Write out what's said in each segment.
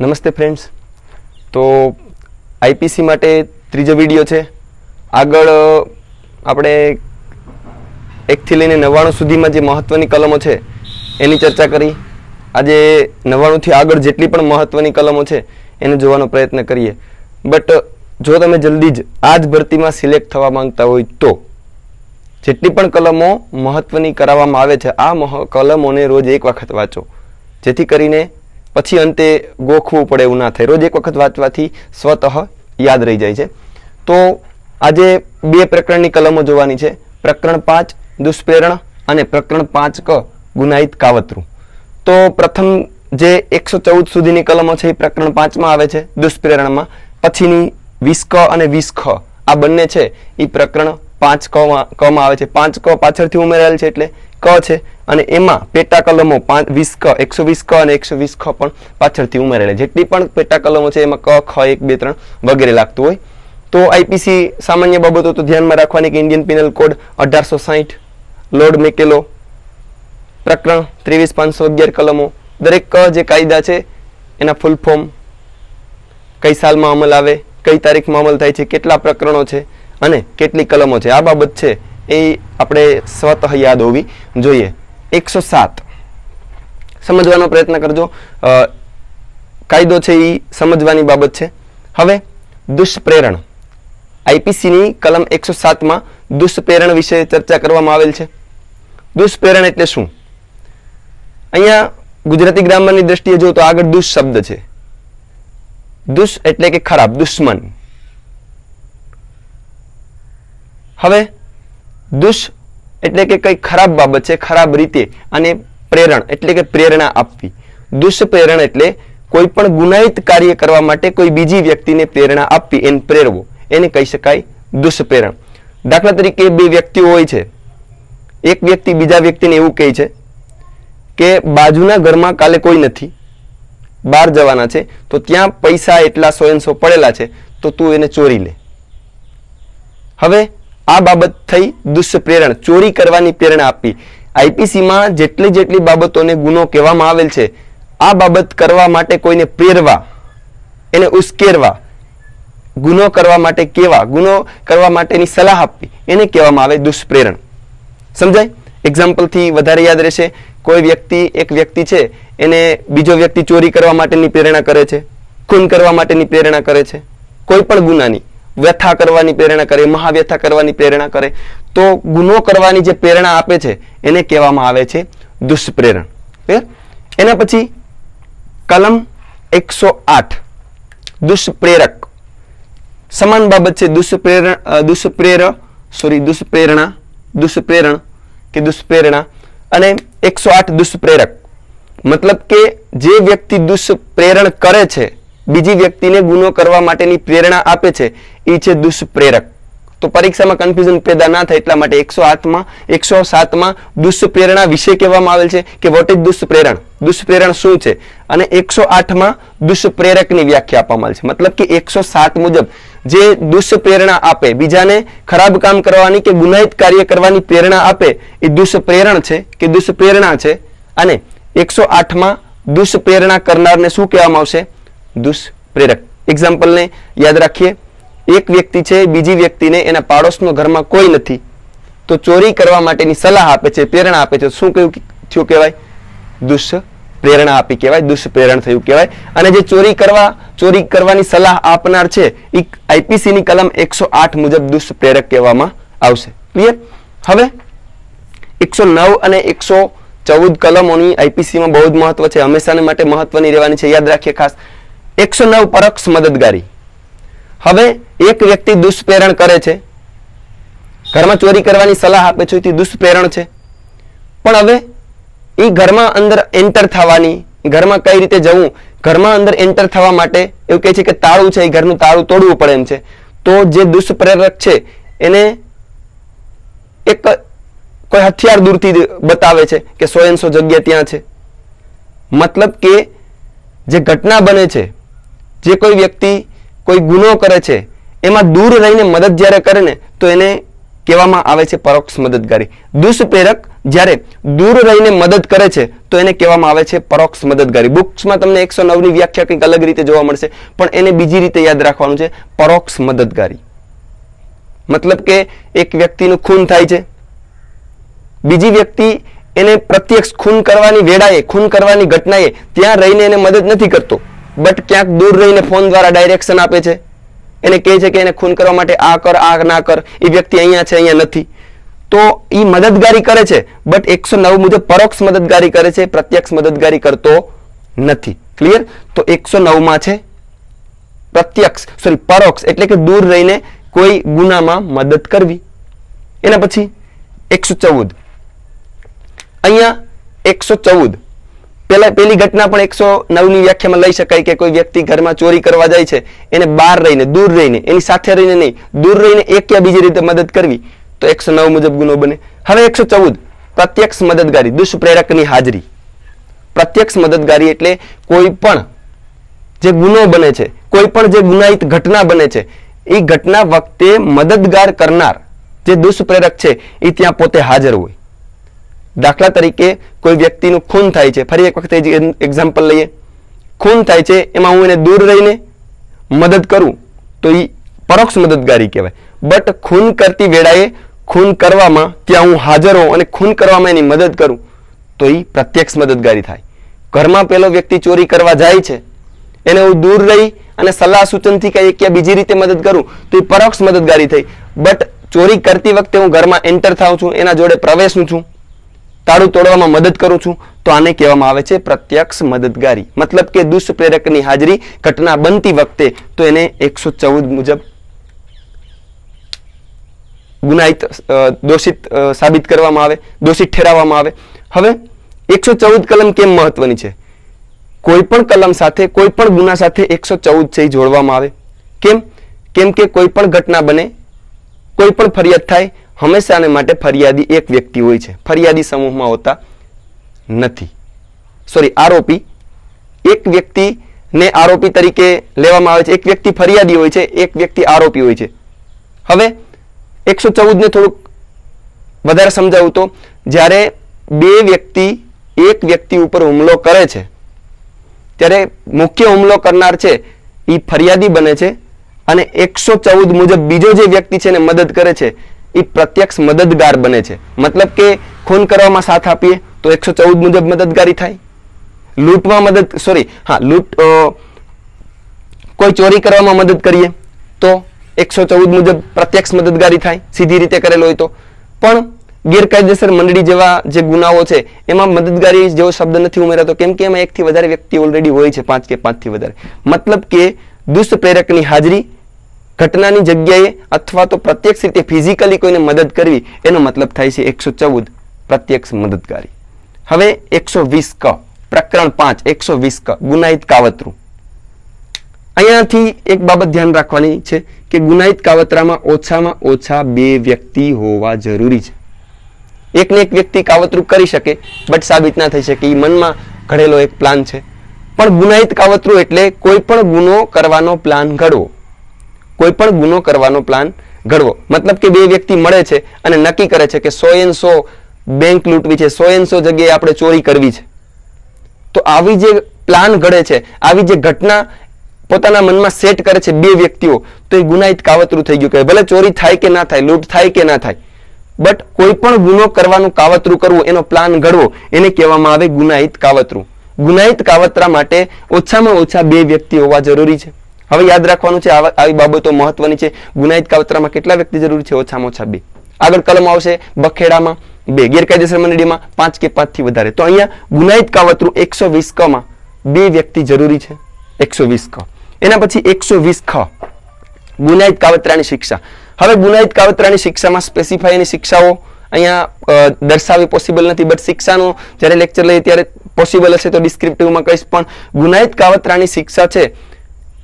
નમસ્તે ફ્રેન્ડ્સ તો આઈપીસી માટે ત્રીજો વિડીયો છે આગળ આપણે એકથી લઈને નવ્વાણું સુધીમાં જે મહત્ત્વની કલમો છે એની ચર્ચા કરી આજે નવ્વાણુંથી આગળ જેટલી પણ મહત્ત્વની કલમો છે એને જોવાનો પ્રયત્ન કરીએ બટ જો તમે જલ્દી જ આ જ ભરતીમાં સિલેક્ટ થવા માંગતા હોય તો જેટલી પણ કલમો મહત્ત્વની કરાવવામાં આવે છે આ મહ કલમોને રોજ એક વખત વાંચો જેથી કરીને પછી અંતે ગોખવું પડે એવું ના થાય રોજ એક વખત વાંચવાથી સ્વતઃ યાદ રહી જાય છે તો આજે બે પ્રકરણની કલમો જોવાની છે પ્રકરણ પાંચ દુષ્પ્રેરણ અને પ્રકરણ પાંચ ક ગુનાહિત કાવતરું તો પ્રથમ જે એકસો ચૌદ સુધીની કલમો છે એ પ્રકરણ પાંચમાં આવે છે દુષ્પ્રેરણમાં પછીની વીસ ક અને વીસ ખ આ બંને છે એ પ્રકરણ પાંચ કમાં આવે છે પાંચ ક પાછળથી ઉમેરાયેલ છે એટલે ક છે અને એમાં પેટા કલમો પાંચ વીસ ક એકસો વીસ ક અને એકસો વીસ ખ પણ પાછળથી ઉમેરેલા જેટલી પણ પેટા કલમો છે એમાં ક ખ એક બે ત્રણ વગેરે લાગતું હોય તો આઈપીસી સામાન્ય બાબતો તો ધ્યાનમાં રાખવાની કે ઇન્ડિયન પિનલ કોડ અઢારસો સાહીઠ લોર્ડ મેકેલો પ્રકરણ ત્રેવીસ પાંચસો અગિયાર કલમો દરેક ક જે કાયદા છે એના ફૂલ ફોર્મ કઈ સાલમાં અમલ આવે કઈ તારીખમાં અમલ થાય છે કેટલા પ્રકરણો છે અને કેટલી કલમો છે આ બાબત છે એ આપણે સ્વતઃ યાદ હોવી જોઈએ એકસો સાત સમજવાનો પ્રયત્ન કરજો કાયદો છે એ સમજવાની બાબત છે હવે દુષ્પ્રેરણ આઈપીસીની કલમ એકસો સાતમાં દુષ્પ્રેરણ વિશે ચર્ચા કરવામાં આવેલ છે દુષ્પ્રેરણ એટલે શું અહીંયા ગુજરાતી ગ્રામરની દ્રષ્ટિએ જો તો આગળ દુષ્શબ્દ છે દુષ એટલે કે ખરાબ દુશ્મન હવે દુષ એટલે કે કંઈ ખરાબ બાબત છે ખરાબ રીતે અને પ્રેરણ એટલે કે પ્રેરણા આપવી દુષ્પ્રેરણ એટલે કોઈ પણ ગુનાહિત કાર્ય કરવા માટે કોઈ બીજી વ્યક્તિને પ્રેરણા આપવી એને પ્રેરવો એને કહી શકાય દુષ્પ્રેરણ દાખલા તરીકે બે વ્યક્તિઓ હોય છે એક વ્યક્તિ બીજા વ્યક્તિને એવું કહે છે કે બાજુના ઘરમાં કાલે કોઈ નથી બહાર જવાના છે તો ત્યાં પૈસા એટલા સો પડેલા છે તો તું એને ચોરી લે હવે આ બાબત થઈ દુષ્પ્રેરણ ચોરી કરવાની પ્રેરણા આપી આઈપીસીમાં જેટલી જેટલી બાબતોને ગુનો કહેવામાં આવેલ છે આ બાબત કરવા માટે કોઈને પ્રેરવા એને ઉશ્કેરવા ગુનો કરવા માટે કેવા ગુનો કરવા માટેની સલાહ આપવી એને કહેવામાં આવે દુષ્પ્રેરણ સમજાય એક્ઝામ્પલથી વધારે યાદ રહેશે કોઈ વ્યક્તિ એક વ્યક્તિ છે એને બીજો વ્યક્તિ ચોરી કરવા માટેની પ્રેરણા કરે છે ખૂન કરવા માટેની પ્રેરણા કરે છે કોઈ પણ ગુનાની વ્યથા કરવાની પ્રેરણા કરે મહાવ્યથા કરવાની પ્રેરણા કરે તો ગુનો કરવાની જે પ્રેરણા આપે છે એને કહેવામાં આવે છે દુષ્પ્રેરણ એના પછી કલમ એકસો આઠ દુષ્પ્રેરક સમાન બાબત છે દુષ્પ્રેરણ દુષ્પ્રેર સોરી દુષ્પ્રેરણા દુષ્પ્રેરણ કે દુષ્પ્રેરણા અને એકસો આઠ દુષ્પ્રેરક મતલબ કે જે વ્યક્તિ દુષ્પ્રેરણ કરે છે બીજી વ્યક્તિને ગુનો કરવા માટેની પ્રેરણા આપે છે એ છે દુષ્પ્રેરક તો પરીક્ષામાં કન્ફ્યુઝન પેદા ના થાય એટલા માટે એકસો આઠમાં એકસો સાતમાં દુષ્પ્રેરણા વિશે કહેવામાં આવેલ છે કે વોટ ઇઝ દુષ્પ્રેરણ દુષ્પ્રેરણ શું છે અને એકસો આઠમાં દુષ્પ્રેરકની વ્યાખ્યા આપવામાં આવેલ છે મતલબ કે એકસો સાત મુજબ જે દુષ્પ્રેરણા આપે બીજાને ખરાબ કામ કરવાની કે ગુનાહિત કાર્ય કરવાની પ્રેરણા આપે એ દુષ્પ્રેરણ છે કે દુષ્પ્રેરણા છે અને એકસો આઠમાં દુષ્પ્રેરણા કરનારને શું કહેવામાં આવશે દુષ્પ્રેરક એક્ઝામ્પલને યાદ રાખીએ એક વ્યક્તિ છે બીજી વ્યક્તિને એના પાડોશનો ઘરમાં કોઈ નથી તો ચોરી કરવા માટેની સલાહ આપે છે પ્રેરણા આપે છે શું કહ્યું થયું કહેવાય દુષ્ પ્રેરણા આપી કહેવાય દુષ્પ્રેરણ થયું કહેવાય અને જે ચોરી કરવા ચોરી કરવાની સલાહ આપનાર છે એ આઈપીસીની કલમ એકસો આઠ મુજબ દુષ્પ્રેરક કહેવામાં આવશે ક્લિયર હવે એકસો નવ અને એકસો ચૌદ કલમોની આઈપીસીમાં બહુ જ મહત્વ છે હંમેશાને માટે મહત્વની રહેવાની છે યાદ રાખીએ ખાસ એકસો નવ પરોક્ષ મદદગારી હવે એક વ્યક્તિ દુષ્પ્રેરણ કરે છે ઘરમાં ચોરી કરવાની સલાહ આપે છે તે દુષ્પ્રેરણ છે પણ હવે એ ઘરમાં અંદર એન્ટર થવાની ઘરમાં કઈ રીતે જવું ઘરમાં અંદર એન્ટર થવા માટે એવું કહે છે કે તાળું છે એ ઘરનું તાળું તોડવું પડે એમ છે તો જે દુષ્પ્રેરક છે એને એક કોઈ હથિયાર દૂરથી બતાવે છે કે સો એનસો જગ્યા ત્યાં છે મતલબ કે જે ઘટના બને છે જે કોઈ વ્યક્તિ કોઈ ગુનો કરે છે એમાં દૂર રહીને મદદ જ્યારે કરે ને તો એને કહેવામાં આવે છે પરોક્ષ મદદગારી દુષ્પ્રેરક જ્યારે દૂર રહીને મદદ કરે છે તો એને કહેવામાં આવે છે પરોક્ષ મદદગારી બુક્સમાં તમને એકસો નવની વ્યાખ્યા કંઈક અલગ રીતે જોવા મળશે પણ એને બીજી રીતે યાદ રાખવાનું છે પરોક્ષ મદદગારી મતલબ કે એક વ્યક્તિનું ખૂન થાય છે બીજી વ્યક્તિ એને પ્રત્યક્ષ ખૂન કરવાની વેળાએ ખૂન કરવાની ઘટનાએ ત્યાં રહીને એને મદદ નથી કરતો બટ ક્યાંક દૂર રહીને ફોન દ્વારા ડાયરેક્શન આપે છે એને કહે છે કે એને ખૂન કરવા માટે આ કર આ ના કર એ વ્યક્તિ અહીંયા છે અહીંયા નથી તો એ મદદગારી કરે છે બટ એકસો નવ મુજબ પરોક્ષ મદદગારી કરે છે પ્રત્યક્ષ મદદગારી કરતો નથી ક્લિયર તો એકસો નવમાં છે પ્રત્યક્ષ સોરી પરોક્ષ એટલે કે દૂર રહીને કોઈ ગુનામાં મદદ કરવી એના પછી એકસો ચૌદ અહીંયા એકસો ચૌદ પેલા પેલી ઘટના પણ એકસો નવની વ્યાખ્યામાં લઈ શકાય કે કોઈ વ્યક્તિ ઘરમાં ચોરી કરવા જાય છે એને બહાર રહીને દૂર રહીને એની સાથે રહીને નહીં દૂર રહીને એક કે બીજી રીતે મદદ કરવી તો એકસો નવ મુજબ ગુનો બને હવે એકસો ચૌદ પ્રત્યક્ષ મદદગારી દુષ્પ્રેરકની હાજરી પ્રત્યક્ષ મદદગારી એટલે કોઈ પણ જે ગુનો બને છે કોઈ પણ જે ગુનાહિત ઘટના બને છે એ ઘટના વખતે મદદગાર કરનાર જે દુષ્પ્રેરક છે એ ત્યાં પોતે હાજર હોય દાખલા તરીકે કોઈ વ્યક્તિનું ખૂન થાય છે ફરી એક વખતે એક્ઝામ્પલ લઈએ ખૂન થાય છે એમાં હું એને દૂર રહીને મદદ કરું તો એ પરોક્ષ મદદગારી કહેવાય બટ ખૂન કરતી વેળાએ ખૂન કરવામાં ત્યાં હું હાજર હોઉં અને ખૂન કરવામાં એની મદદ કરું તો એ પ્રત્યક્ષ મદદગારી થાય ઘરમાં પેલો વ્યક્તિ ચોરી કરવા જાય છે એને હું દૂર રહી અને સલાહ સૂચનથી કહીએ કે બીજી રીતે મદદ કરું તો એ પરોક્ષ મદદગારી થઈ બટ ચોરી કરતી વખતે હું ઘરમાં એન્ટર થાઉં છું એના જોડે પ્રવેશું છું તાળું તોડવામાં મદદ કરું છું તો આને કહેવામાં આવે છે પ્રત્યક્ષ મદદગારી મતલબ કે દુષ્પ્રેરકની હાજરી ઘટના બનતી વખતે તો એને એકસો ચૌદ મુજબ ગુનાહિત દોષિત સાબિત કરવામાં આવે દોષિત ઠેરાવવામાં આવે હવે એકસો ચૌદ કલમ કેમ મહત્વની છે કોઈ પણ કલમ સાથે કોઈ પણ ગુના સાથે એકસો ચૌદ છે જોડવામાં આવે કેમ કેમ કે કોઈ પણ ઘટના બને કોઈ પણ ફરિયાદ થાય હંમેશાને માટે ફરિયાદી એક વ્યક્તિ હોય છે ફરિયાદી સમૂહમાં હોતા નથી સોરી આરોપી એક વ્યક્તિને આરોપી તરીકે લેવામાં આવે છે એક વ્યક્તિ ફરિયાદી હોય છે એક વ્યક્તિ આરોપી હોય છે હવે એકસો ચૌદને થોડુંક વધારે સમજાવું તો જ્યારે બે વ્યક્તિ એક વ્યક્તિ ઉપર હુમલો કરે છે ત્યારે મુખ્ય હુમલો કરનાર છે એ ફરિયાદી બને છે અને એકસો ચૌદ મુજબ બીજો જે વ્યક્તિ છે એને મદદ કરે છે એ પ્રત્યક્ષ મદદગાર બને છે મતલબ કે ખૂન કરવામાં સાથ આપીએ તો એકસો ચૌદ મુજબ મદદગારી થાય લૂંટમાં મદદ સોરી હા લૂંટ કોઈ ચોરી કરવામાં મદદ કરીએ તો એકસો ચૌદ મુજબ પ્રત્યક્ષ મદદગારી થાય સીધી રીતે કરેલો હોય તો પણ ગેરકાયદેસર મંડળી જેવા જે ગુનાઓ છે એમાં મદદગારી જેવો શબ્દ નથી ઉમેરાતો કેમ કે એમાં એકથી વધારે વ્યક્તિ ઓલરેડી હોય છે પાંચ કે પાંચથી વધારે મતલબ કે દુષ્ટ પ્રેરકની હાજરી ઘટનાની જગ્યાએ અથવા તો પ્રત્યક્ષ રીતે ફિઝિકલી કોઈને મદદ કરવી એનો મતલબ થાય છે એકસો ચૌદ પ્રત્યક્ષ મદદગારી હવે એકસો વીસ ક પ્રકરણ પાંચ એકસો વીસ ક ગુનાહિત કાવતરું અહીંયાથી એક બાબત ધ્યાન રાખવાની છે કે ગુનાહિત કાવતરામાં ઓછામાં ઓછા બે વ્યક્તિ હોવા જરૂરી છે એકને એક વ્યક્તિ કાવતરું કરી શકે બટ સાબિત ના થઈ શકે એ મનમાં ઘડેલો એક પ્લાન છે પણ ગુનાહિત કાવતરું એટલે કોઈ પણ ગુનો કરવાનો પ્લાન ઘડવો કોઈ પણ ગુનો કરવાનો પ્લાન ઘડવો મતલબ કે બે વ્યક્તિ મળે છે અને નક્કી કરે છે કે સો એન સો બેંક લૂંટવી છે સો એન સો જગ્યાએ આપણે ચોરી કરવી છે તો આવી જે પ્લાન ઘડે છે આવી જે ઘટના પોતાના મનમાં સેટ કરે છે બે વ્યક્તિઓ તો એ ગુનાહિત કાવતરું થઈ ગયું કે ભલે ચોરી થાય કે ના થાય લૂંટ થાય કે ના થાય બટ કોઈ પણ ગુનો કરવાનું કાવતરું કરવું એનો પ્લાન ઘડવો એને કહેવામાં આવે ગુનાહિત કાવતરું ગુનાહિત કાવતરા માટે ઓછામાં ઓછા બે વ્યક્તિ હોવા જરૂરી છે હવે યાદ રાખવાનું છે આવી બાબતો મહત્વની છે ગુનાહિત કાવતરામાં કેટલા વ્યક્તિ જરૂરી છે ઓછામાં ઓછા બે આગળ કલમ આવશે બખેડામાં બે ગેરકાયદેસર મંડળીમાં પાંચ કે પાંચથી વધારે તો અહીંયા ગુનાહિત કાવતરું એકસો વીસ કમાં બે વ્યક્તિ જરૂરી છે એકસો વીસ ક એના પછી એકસો વીસ ખ ગુનાહિત કાવતરાની શિક્ષા હવે ગુનાહિત કાવતરાની શિક્ષામાં સ્પેસિફાઈની શિક્ષાઓ અહીંયા દર્શાવી પોસિબલ નથી બટ શિક્ષાનું જ્યારે લેક્ચર લઈએ ત્યારે પોસિબલ હશે તો ડિસ્ક્રિપ્ટિવમાં કહીશ પણ ગુનાહિત કાવતરાની શિક્ષા છે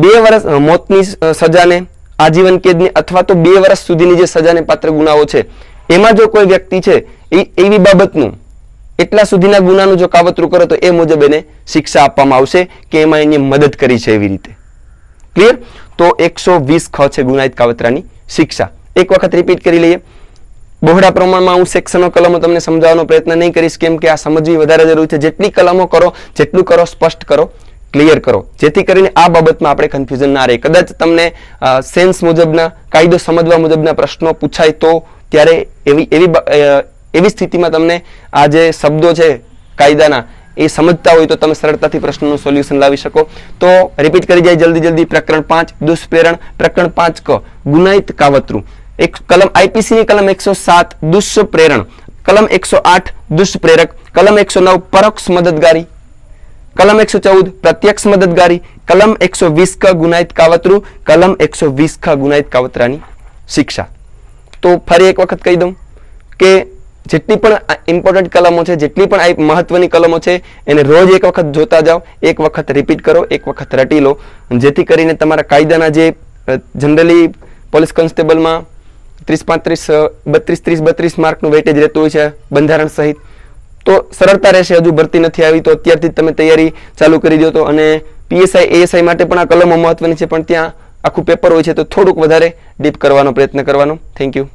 બે વર્ષ મોતની સજાને આજીવન કેદની અથવા તો બે વર્ષ સુધીની જે સજાને પાત્ર ગુનાઓ છે એમાં જો કોઈ વ્યક્તિ છે એ એવી બાબતનું એટલા સુધીના ગુનાનું જો કાવતરું કરો તો એ મુજબ એને શિક્ષા આપવામાં આવશે કે એમાં એની મદદ કરી છે એવી રીતે ક્લિયર તો એકસો વીસ ખ છે ગુનાહિત કાવતરાની શિક્ષા એક વખત રિપીટ કરી લઈએ બહોળા પ્રમાણમાં હું સેક્શનો કલમો તમને સમજાવવાનો પ્રયત્ન નહીં કરીશ કેમ કે આ સમજવી વધારે જરૂરી છે જેટલી કલમો કરો જેટલું કરો સ્પષ્ટ કરો ક્લિયર કરો જેથી કરીને આ બાબતમાં આપણે કન્ફ્યુઝન ના રહે કદાચ તમને સેન્સ મુજબના કાયદો સમજવા મુજબના પ્રશ્નો પૂછાય તો ત્યારે એવી એવી એવી સ્થિતિમાં તમને આ જે શબ્દો છે કાયદાના એ સમજતા હોય તો તમે સરળતાથી પ્રશ્નનું સોલ્યુશન લાવી શકો તો રિપીટ કરી જાય જલ્દી જલ્દી પ્રકરણ પાંચ દુષ્પ્રેરણ પ્રકરણ પાંચ ક ગુનાહિત કાવતરું એક કલમ આઈપીસીની કલમ એકસો સાત દુષ્પ્રેરણ કલમ એકસો આઠ દુષ્પ્રેરક કલમ એકસો નવ પરોક્ષ મદદગારી કલમ એકસો ચૌદ પ્રત્યક્ષ મદદગારી કલમ એકસો વીસ ક ગુનાહિત કાવતરું કલમ એકસો વીસ ખ ગુનાહિત કાવતરાની શિક્ષા તો ફરી એક વખત કહી દઉં કે જેટલી પણ ઇમ્પોર્ટન્ટ કલમો છે જેટલી પણ મહત્વની કલમો છે એને રોજ એક વખત જોતા જાઓ એક વખત રિપીટ કરો એક વખત રટી લો જેથી કરીને તમારા કાયદાના જે જનરલી પોલીસ કોન્સ્ટેબલમાં ત્રીસ પાંત્રીસ બત્રીસ ત્રીસ બત્રીસ માર્કનું વેટેજ રહેતું હોય છે બંધારણ સહિત તો સરળતા રહેશે હજુ ભરતી નથી આવી તો અત્યારથી તમે તૈયારી ચાલુ કરી દો તો અને પીએસઆઈ એએસઆઈ માટે પણ આ કલમો મહત્વની છે પણ ત્યાં આખું પેપર હોય છે તો થોડુંક વધારે ડીપ કરવાનો પ્રયત્ન કરવાનો થેન્ક યુ